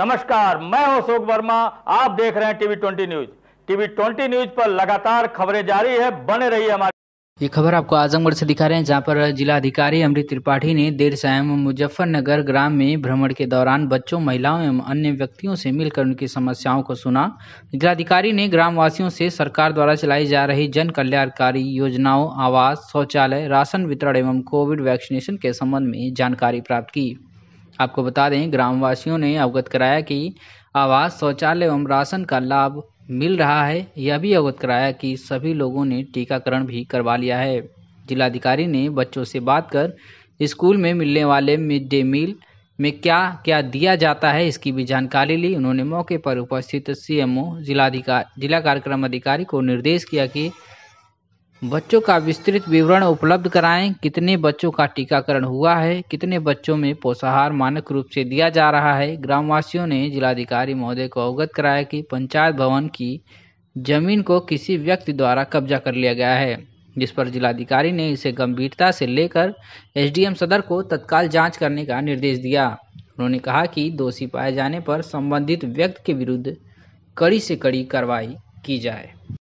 नमस्कार मैं हूं अशोक वर्मा आप देख रहे हैं TV twenty news TV twenty news पर लगातार खबरें जारी है बने रहिए हमारे ये खबर आपको आजमगढ़ से दिखा रहे हैं जहां पर जिलाधिकारी अमृत त्रिपाठी ने देर शाम मुजफ्फरनगर ग्राम में भ्रमण के दौरान बच्चों महिलाओं एवं अन्य व्यक्तियों से मिलकर उनकी समस्याओं को सुना जिलाधिकारी ने ग्रामवासियों से सरकार द्वारा चलाई जा रही जन कल्याणकारी योजनाओं आवास शौचालय राशन वितरण एवं कोविड वैक्सीनेशन के संबंध में जानकारी प्राप्त की आपको बता दें ग्रामवासियों ने अवगत कराया कि आवास शौचालय एवं राशन का लाभ मिल रहा है यह भी अवगत कराया कि सभी लोगों ने टीकाकरण भी करवा लिया है जिलाधिकारी ने बच्चों से बात कर स्कूल में मिलने वाले मिड डे मील में क्या क्या दिया जाता है इसकी भी जानकारी ली उन्होंने मौके पर उपस्थित सीएमओ जिलाधिकारी जिला कार्यक्रम अधिकारी को निर्देश किया कि बच्चों का विस्तृत विवरण उपलब्ध कराएं कितने बच्चों का टीकाकरण हुआ है कितने बच्चों में पोषाहार मानक रूप से दिया जा रहा है ग्रामवासियों ने जिलाधिकारी महोदय को अवगत कराया कि पंचायत भवन की जमीन को किसी व्यक्ति द्वारा कब्जा कर लिया गया है जिस पर जिलाधिकारी ने इसे गंभीरता से लेकर एसडीएम सदर को तत्काल जांच करने का निर्देश दिया उन्होंने कहा कि दोषी पाए जाने पर संबंधित व्यक्ति के विरुद्ध कड़ी से कड़ी कार्रवाई की जाए